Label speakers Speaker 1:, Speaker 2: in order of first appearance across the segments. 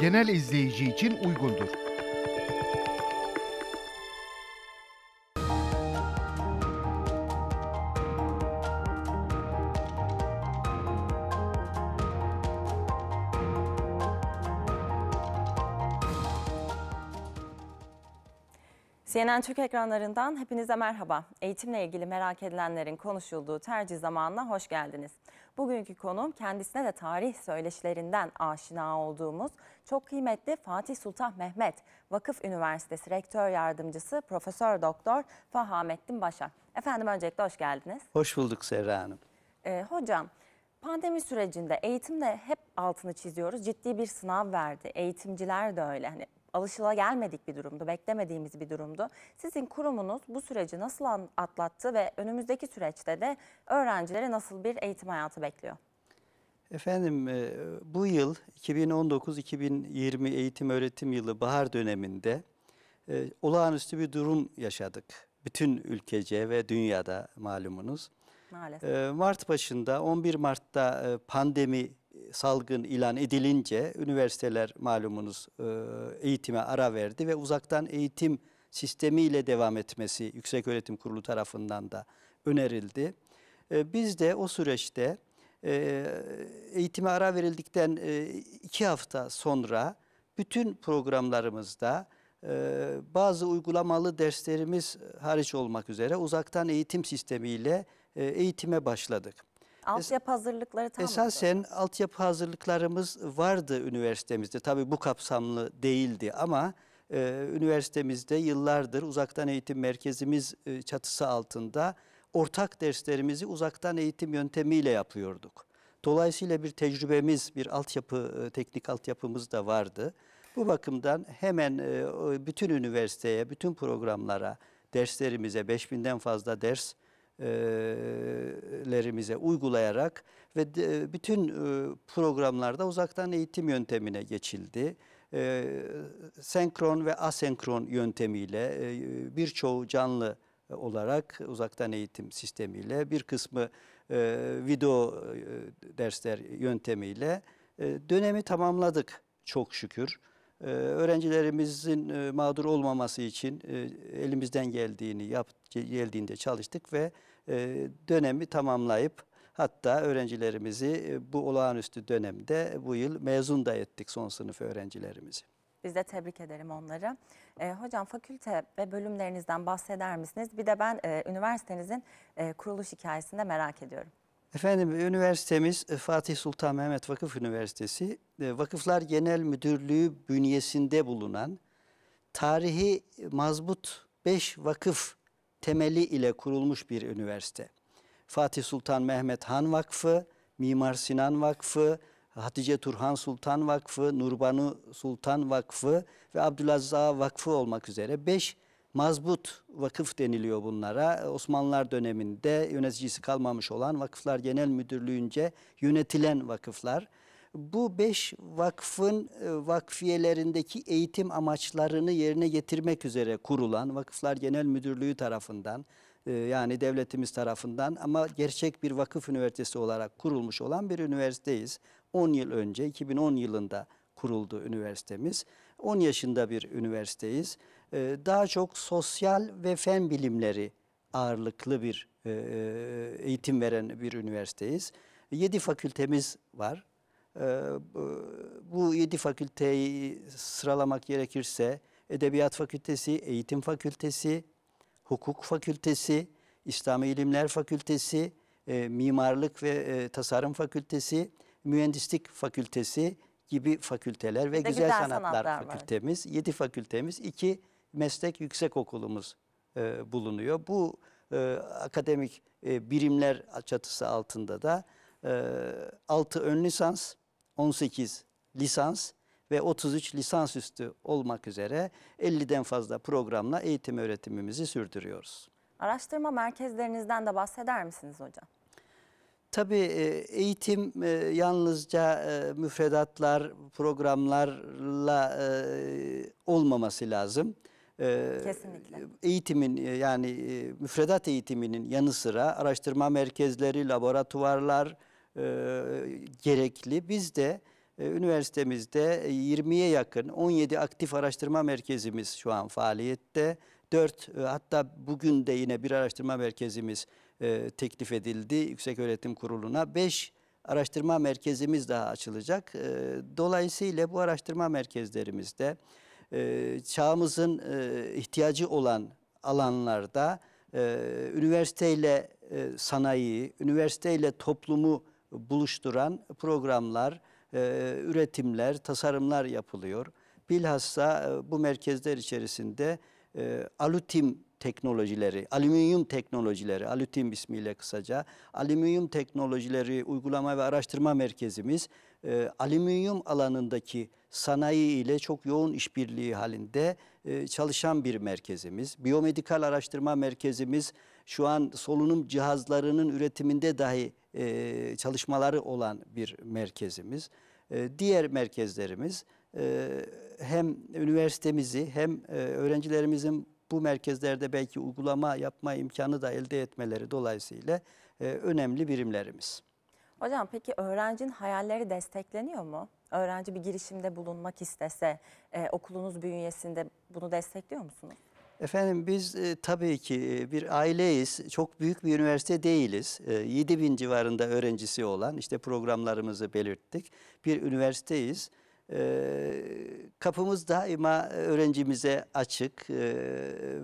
Speaker 1: genel izleyici için uygundur. CNN Türk ekranlarından hepinize merhaba. Eğitimle ilgili merak edilenlerin konuşulduğu tercih zamanına hoş geldiniz. Bugünkü konuğum kendisine de tarih söyleşilerinden aşina olduğumuz çok kıymetli Fatih Sultan Mehmet Vakıf Üniversitesi Rektör Yardımcısı Profesör Doktor Fahamettin Başar. Efendim öncelikle hoş geldiniz.
Speaker 2: Hoş bulduk Serra Hanım.
Speaker 1: Ee, hocam pandemi sürecinde eğitimde hep altını çiziyoruz. Ciddi bir sınav verdi. Eğitimciler de öyle. Hani Alışıla gelmedik bir durumdu, beklemediğimiz bir durumdu. Sizin kurumunuz bu süreci nasıl atlattı ve önümüzdeki süreçte de öğrencilere nasıl bir eğitim hayatı bekliyor?
Speaker 2: Efendim e, bu yıl 2019-2020 eğitim öğretim yılı bahar döneminde e, olağanüstü bir durum yaşadık. Bütün ülkece ve dünyada malumunuz. Maalesef. E, Mart başında 11 Mart'ta pandemi salgın ilan edilince üniversiteler malumunuz e, eğitime ara verdi ve uzaktan eğitim sistemiyle devam etmesi Yüksek Öğretim Kurulu tarafından da önerildi. E, biz de o süreçte e, eğitime ara verildikten iki hafta sonra bütün programlarımızda bazı uygulamalı derslerimiz hariç olmak üzere uzaktan eğitim sistemiyle eğitime başladık.
Speaker 1: Altyapı hazırlıkları tam Esasen
Speaker 2: oldu. altyapı hazırlıklarımız vardı üniversitemizde. Tabii bu kapsamlı değildi ama e, üniversitemizde yıllardır uzaktan eğitim merkezimiz e, çatısı altında ortak derslerimizi uzaktan eğitim yöntemiyle yapıyorduk. Dolayısıyla bir tecrübemiz, bir altyapı, e, teknik altyapımız da vardı. Bu bakımdan hemen e, bütün üniversiteye, bütün programlara, derslerimize 5000'den fazla ders lerimize uygulayarak ve bütün programlarda uzaktan eğitim yöntemine geçildi. senkron ve asenkron yöntemiyle birçoğu canlı olarak uzaktan eğitim sistemiyle bir kısmı video dersler yöntemiyle dönemi tamamladık çok şükür. öğrencilerimizin mağdur olmaması için elimizden geldiğini yaptık geldiğinde çalıştık ve e, dönemi tamamlayıp hatta öğrencilerimizi e, bu olağanüstü dönemde bu yıl mezun da ettik son sınıf öğrencilerimizi.
Speaker 1: Biz de tebrik ederim onları. E, hocam fakülte ve bölümlerinizden bahseder misiniz? Bir de ben e, üniversitenizin e, kuruluş hikayesini de merak ediyorum.
Speaker 2: Efendim üniversitemiz e, Fatih Sultan Mehmet Vakıf Üniversitesi, e, Vakıflar Genel Müdürlüğü bünyesinde bulunan tarihi mazbut 5 vakıf temeli ile kurulmuş bir üniversite. Fatih Sultan Mehmet Han Vakfı, Mimar Sinan Vakfı, Hatice Turhan Sultan Vakfı, Nurbanu Sultan Vakfı ve Abdülaziz Ağa Vakfı olmak üzere beş mazbut vakıf deniliyor bunlara. Osmanlılar döneminde yöneticisi kalmamış olan vakıflar genel müdürlüğünce yönetilen vakıflar bu beş vakfın e, vakfiyelerindeki eğitim amaçlarını yerine getirmek üzere kurulan Vakıflar Genel Müdürlüğü tarafından e, yani devletimiz tarafından ama gerçek bir vakıf üniversitesi olarak kurulmuş olan bir üniversiteyiz. 10 yıl önce 2010 yılında kuruldu üniversitemiz. 10 yaşında bir üniversiteyiz. E, daha çok sosyal ve fen bilimleri ağırlıklı bir eğitim veren bir üniversiteyiz. 7 fakültemiz var. Ee, bu yedi fakülteyi sıralamak gerekirse Edebiyat Fakültesi, Eğitim Fakültesi, Hukuk Fakültesi, İslami İlimler Fakültesi, e, Mimarlık ve e, Tasarım Fakültesi, Mühendislik Fakültesi gibi fakülteler ve Güzel, güzel Sanatlar, sanatlar Fakültemiz, var. 7 fakültemiz, iki meslek yüksek okulumuz e, bulunuyor. Bu akademik birimler çatısı altında da altı ön lisans, 18 lisans ve 33 lisansüstü olmak üzere 50'den fazla programla eğitim öğretimimizi sürdürüyoruz.
Speaker 1: Araştırma merkezlerinizden de bahseder misiniz hocam?
Speaker 2: Tabii e, eğitim e, yalnızca e, müfredatlar, programlarla olmaması lazım. Kesinlikle. Eğitimin yani müfredat eğitiminin yanı sıra araştırma merkezleri, laboratuvarlar, e, gerekli. Biz de e, üniversitemizde 20'ye yakın 17 aktif araştırma merkezimiz şu an faaliyette. 4 e, hatta bugün de yine bir araştırma merkezimiz e, teklif edildi Yüksek Öğretim Kurulu'na. 5 araştırma merkezimiz daha açılacak. E, dolayısıyla bu araştırma merkezlerimizde e, çağımızın e, ihtiyacı olan alanlarda e, üniversiteyle e, sanayiyi, üniversiteyle toplumu buluşturan programlar, e, üretimler, tasarımlar yapılıyor. Bilhassa e, bu merkezler içerisinde e, alutim teknolojileri, alüminyum teknolojileri, alütim ismiyle kısaca, alüminyum teknolojileri uygulama ve araştırma merkezimiz e, alüminyum alanındaki sanayi ile çok yoğun işbirliği halinde çalışan bir merkezimiz. Biyomedikal araştırma merkezimiz şu an solunum cihazlarının üretiminde dahi e, çalışmaları olan bir merkezimiz. E, diğer merkezlerimiz e, hem üniversitemizi hem e, öğrencilerimizin bu merkezlerde belki uygulama yapma imkanı da elde etmeleri dolayısıyla e, önemli birimlerimiz.
Speaker 1: Hocam peki öğrencinin hayalleri destekleniyor mu? Öğrenci bir girişimde bulunmak istese e, okulunuz bünyesinde bunu destekliyor musunuz?
Speaker 2: Efendim biz e, tabii ki e, bir aileyiz. Çok büyük bir üniversite değiliz. E, 7 bin civarında öğrencisi olan işte programlarımızı belirttik. Bir üniversiteyiz. E, kapımız daima öğrencimize açık e,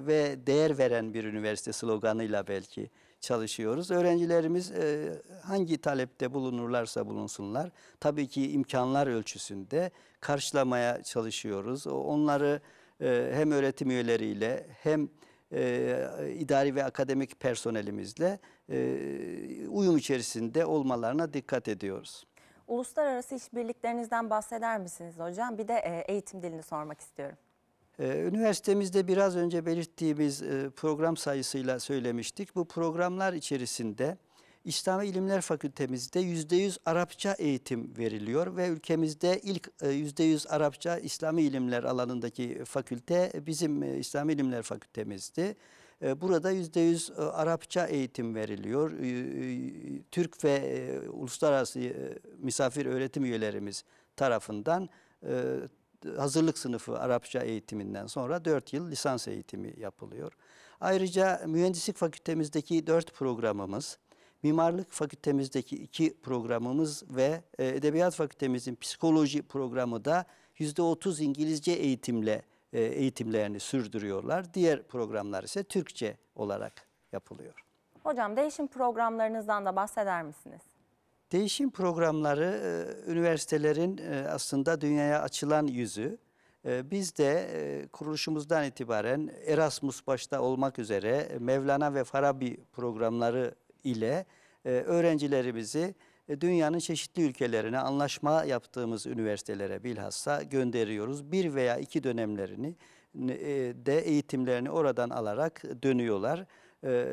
Speaker 2: ve değer veren bir üniversite sloganıyla belki çalışıyoruz. Öğrencilerimiz e, hangi talepte bulunurlarsa bulunsunlar tabii ki imkanlar ölçüsünde karşılamaya çalışıyoruz. Onları ee, hem öğretim üyeleriyle hem e, idari ve akademik personelimizle e, uyum içerisinde olmalarına dikkat ediyoruz.
Speaker 1: Uluslararası işbirliklerinizden bahseder misiniz hocam? Bir de e, eğitim dilini sormak istiyorum.
Speaker 2: Ee, üniversitemizde biraz önce belirttiğimiz e, program sayısıyla söylemiştik. Bu programlar içerisinde İslami İlimler Fakültemizde %100 Arapça eğitim veriliyor ve ülkemizde ilk %100 e, Arapça İslami İlimler alanındaki fakülte bizim e, İslami İlimler Fakültemizdi. E, burada %100 Arapça eğitim veriliyor. Türk ve uluslararası misafir öğretim üyelerimiz tarafından hazırlık sınıfı Arapça eğitiminden sonra 4 yıl lisans eğitimi yapılıyor. Ayrıca mühendislik fakültemizdeki 4 programımız Mimarlık Fakültemizdeki iki programımız ve e, Edebiyat Fakültemizin psikoloji programı da %30 İngilizce eğitimle e, eğitimlerini sürdürüyorlar. Diğer programlar ise Türkçe olarak yapılıyor.
Speaker 1: Hocam değişim programlarınızdan da bahseder misiniz?
Speaker 2: Değişim programları e, üniversitelerin aslında dünyaya açılan yüzü. Biz de kuruluşumuzdan itibaren Erasmus başta olmak üzere Mevlana ve Farabi programları ile e, öğrencilerimizi e, dünyanın çeşitli ülkelerine anlaşma yaptığımız üniversitelere bilhassa gönderiyoruz. Bir veya iki dönemlerini e, de eğitimlerini oradan alarak dönüyorlar. E,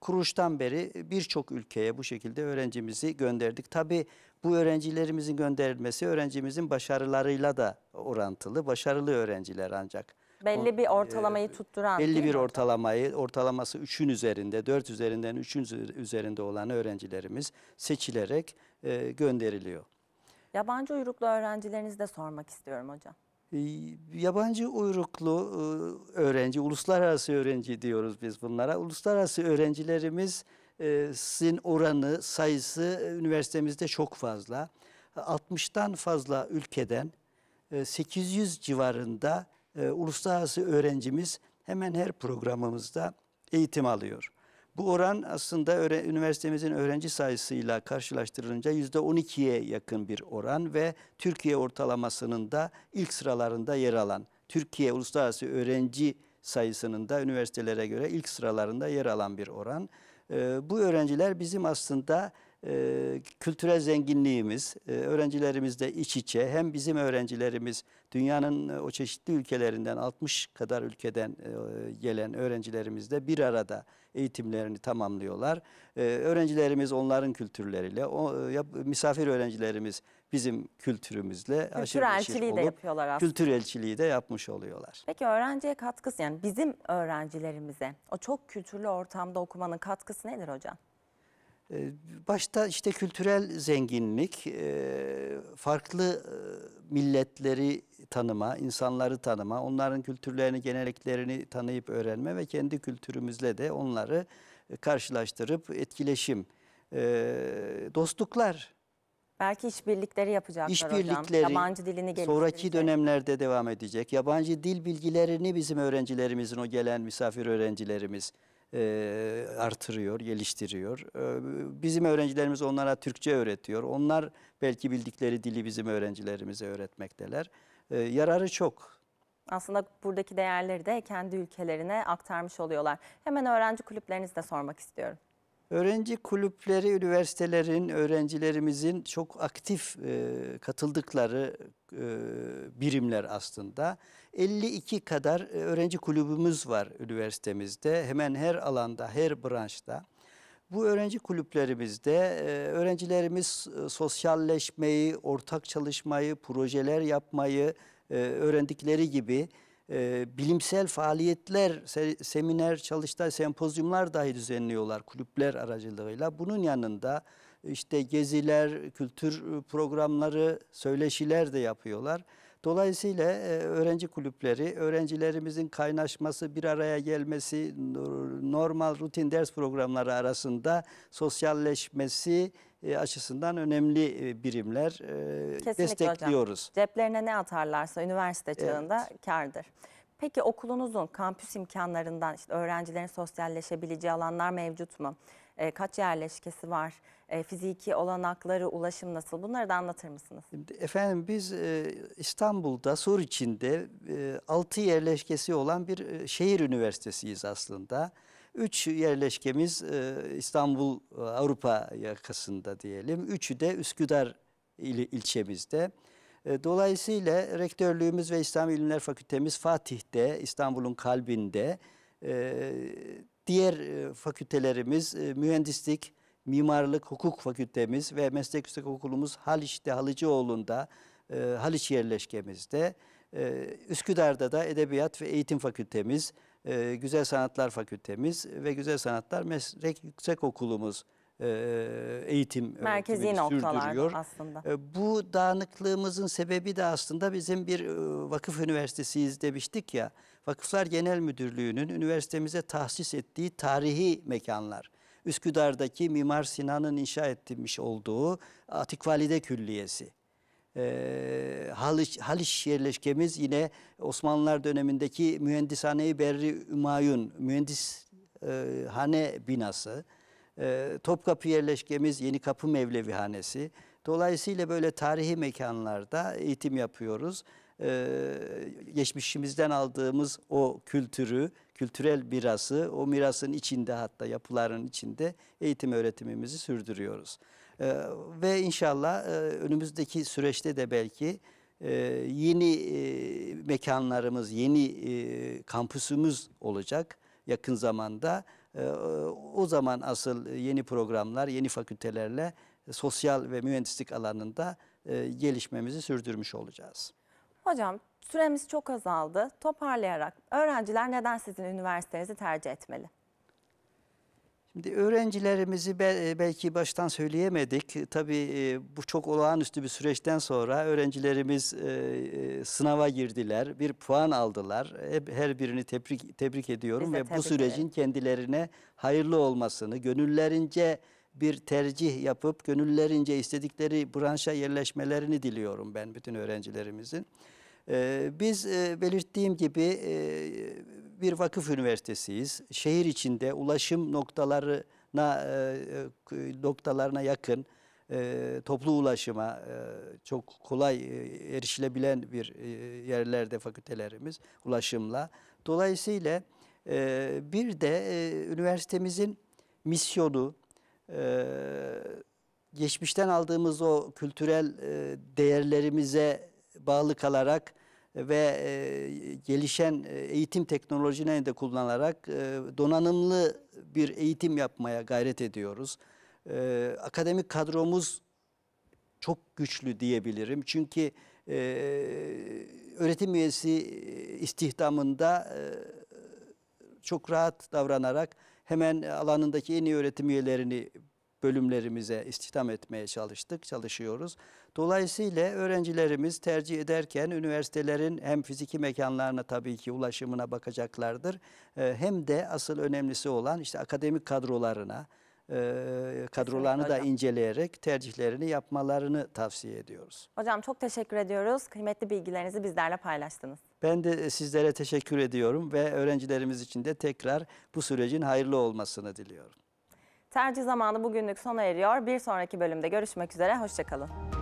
Speaker 2: kuruluştan beri birçok ülkeye bu şekilde öğrencimizi gönderdik. Tabi bu öğrencilerimizin gönderilmesi öğrencimizin başarılarıyla da orantılı. Başarılı öğrenciler ancak
Speaker 1: Belli bir e, ortalamayı e, tutturan. Belli bir
Speaker 2: ortalamayı, ortalaması 3'ün üzerinde, 4 üzerinden 3'ün üzerinde olan öğrencilerimiz seçilerek e, gönderiliyor.
Speaker 1: Yabancı uyruklu öğrencilerinizi de sormak istiyorum hocam.
Speaker 2: E, yabancı uyruklu e, öğrenci, uluslararası öğrenci diyoruz biz bunlara. Uluslararası öğrencilerimizin oranı, sayısı üniversitemizde çok fazla. 60'tan fazla ülkeden 800 civarında e, uluslararası öğrencimiz hemen her programımızda eğitim alıyor. Bu oran aslında öğre, üniversitemizin öğrenci sayısıyla karşılaştırılınca %12'ye yakın bir oran ve Türkiye ortalamasının da ilk sıralarında yer alan, Türkiye uluslararası öğrenci sayısının da üniversitelere göre ilk sıralarında yer alan bir oran. Ee, bu öğrenciler bizim aslında e, kültürel zenginliğimiz, e, öğrencilerimiz de iç içe hem bizim öğrencilerimiz dünyanın e, o çeşitli ülkelerinden 60 kadar ülkeden e, gelen öğrencilerimiz de bir arada eğitimlerini tamamlıyorlar. E, öğrencilerimiz onların kültürleriyle, o, e, misafir öğrencilerimiz bizim kültürümüzle kültür elçiliği olup, de yapıyorlar aslında. Kültür elçiliği de yapmış oluyorlar.
Speaker 1: Peki öğrenciye katkısı yani bizim öğrencilerimize o çok kültürlü ortamda okumanın katkısı nedir hocam?
Speaker 2: Ee, başta işte kültürel zenginlik, e, farklı e, milletleri tanıma, insanları tanıma, onların kültürlerini, geneliklerini tanıyıp öğrenme ve kendi kültürümüzle de onları karşılaştırıp etkileşim, ee, dostluklar.
Speaker 1: Belki işbirlikleri yapacaklar işbirlikleri, hocam. Yabancı dilini
Speaker 2: Sonraki dönemlerde devam edecek. Yabancı dil bilgilerini bizim öğrencilerimizin, o gelen misafir öğrencilerimiz e, artırıyor, geliştiriyor. E, bizim öğrencilerimiz onlara Türkçe öğretiyor. Onlar belki bildikleri dili bizim öğrencilerimize öğretmekteler. E, yararı çok.
Speaker 1: Aslında buradaki değerleri de kendi ülkelerine aktarmış oluyorlar. Hemen öğrenci kulüplerinizi de sormak istiyorum.
Speaker 2: Öğrenci kulüpleri, üniversitelerin, öğrencilerimizin çok aktif e, katıldıkları e, birimler aslında. 52 kadar e, öğrenci kulübümüz var üniversitemizde. Hemen her alanda, her branşta. Bu öğrenci kulüplerimizde e, öğrencilerimiz e, sosyalleşmeyi, ortak çalışmayı, projeler yapmayı, öğrendikleri gibi e, bilimsel faaliyetler, se seminer, çalıştay, sempozyumlar dahi düzenliyorlar kulüpler aracılığıyla. Bunun yanında işte geziler, kültür e, programları, söyleşiler de yapıyorlar. Dolayısıyla e, öğrenci kulüpleri, öğrencilerimizin kaynaşması, bir araya gelmesi, normal rutin ders programları arasında sosyalleşmesi, e, açısından önemli e, birimler e, Kesinlikle destekliyoruz.
Speaker 1: Hocam. Ceplerine ne atarlarsa üniversite çağında evet. kardır. Peki okulunuzun kampüs imkanlarından işte öğrencilerin sosyalleşebileceği alanlar mevcut mu? E, kaç yerleşkesi var? E, fiziki olanakları, ulaşım nasıl? Bunları da anlatır mısınız?
Speaker 2: Efendim biz e, İstanbul'da Sur içinde e, 6 yerleşkesi olan bir e, şehir üniversitesiyiz aslında. Üç yerleşkemiz e, İstanbul e, Avrupa yakasında diyelim. Üçü de Üsküdar il ilçemizde. E, dolayısıyla rektörlüğümüz ve İslam İlimler Fakültemiz Fatih'te, İstanbul'un kalbinde. Diğer fakültelerimiz mühendislik, mimarlık, hukuk fakültemiz ve meslek yüksek okulumuz Haliç'te, Halıcıoğlu'nda, Haliç yerleşkemizde. Ee, Üsküdar'da da Edebiyat ve Eğitim Fakültemiz, e, Güzel Sanatlar Fakültemiz ve Güzel Sanatlar Meslek Yüksek Okulumuz e, eğitim Merkezi sürdürüyor. aslında. E, bu dağınıklığımızın sebebi de aslında bizim bir vakıf üniversitesiyiz demiştik ya. Vakıflar Genel Müdürlüğü'nün üniversitemize tahsis ettiği tarihi mekanlar. Üsküdar'daki Mimar Sinan'ın inşa ettirmiş olduğu Atikvalide Külliyesi e, ee, Haliç, Haliç yerleşkemiz yine Osmanlılar dönemindeki Mühendishane-i Berri Ümayun, mühendishane e, binası. E, Topkapı yerleşkemiz Yeni Kapı Mevlevi Hanesi. Dolayısıyla böyle tarihi mekanlarda eğitim yapıyoruz. Ee, geçmişimizden aldığımız o kültürü, kültürel mirası, o mirasın içinde hatta yapıların içinde eğitim öğretimimizi sürdürüyoruz. Ee, ve inşallah e, önümüzdeki süreçte de belki e, yeni e, mekanlarımız, yeni e, kampüsümüz olacak yakın zamanda. E, o zaman asıl yeni programlar, yeni fakültelerle sosyal ve mühendislik alanında e, gelişmemizi sürdürmüş olacağız.
Speaker 1: Hocam süremiz çok azaldı. Toparlayarak öğrenciler neden sizin üniversitenizi tercih etmeli?
Speaker 2: Şimdi öğrencilerimizi e, belki baştan söyleyemedik. Tabii e, bu çok olağanüstü bir süreçten sonra öğrencilerimiz e, sınava girdiler, bir puan aldılar. Her birini tebrik, tebrik ediyorum ve bu sürecin kendilerine hayırlı olmasını, gönüllerince bir tercih yapıp gönüllerince istedikleri branşa yerleşmelerini diliyorum ben bütün öğrencilerimizin. Biz belirttiğim gibi bir vakıf üniversitesiyiz. Şehir içinde ulaşım noktalarına e, e, noktalarına yakın e, toplu ulaşıma çok kolay erişilebilen bir yerlerde fakültelerimiz ulaşımla. Dolayısıyla bir de üniversitemizin misyonu, geçmişten aldığımız o kültürel değerlerimize bağlı kalarak ve e, gelişen e, eğitim teknolojilerini de kullanarak e, donanımlı bir eğitim yapmaya gayret ediyoruz. akademik kadromuz çok güçlü diyebilirim. Çünkü öğretim üyesi istihdamında çok rahat davranarak hemen alanındaki en iyi öğretim üyelerini bölümlerimize istihdam etmeye çalıştık, çalışıyoruz. Dolayısıyla öğrencilerimiz tercih ederken üniversitelerin hem fiziki mekanlarına tabii ki ulaşımına bakacaklardır. E, hem de asıl önemlisi olan işte akademik kadrolarına, e, kadrolarını da inceleyerek tercihlerini yapmalarını tavsiye ediyoruz.
Speaker 1: Hocam çok teşekkür ediyoruz. Kıymetli bilgilerinizi bizlerle paylaştınız.
Speaker 2: Ben de sizlere teşekkür ediyorum ve öğrencilerimiz için de tekrar bu sürecin hayırlı olmasını diliyorum.
Speaker 1: Tercih zamanı bugünlük sona eriyor. Bir sonraki bölümde görüşmek üzere. Hoşçakalın.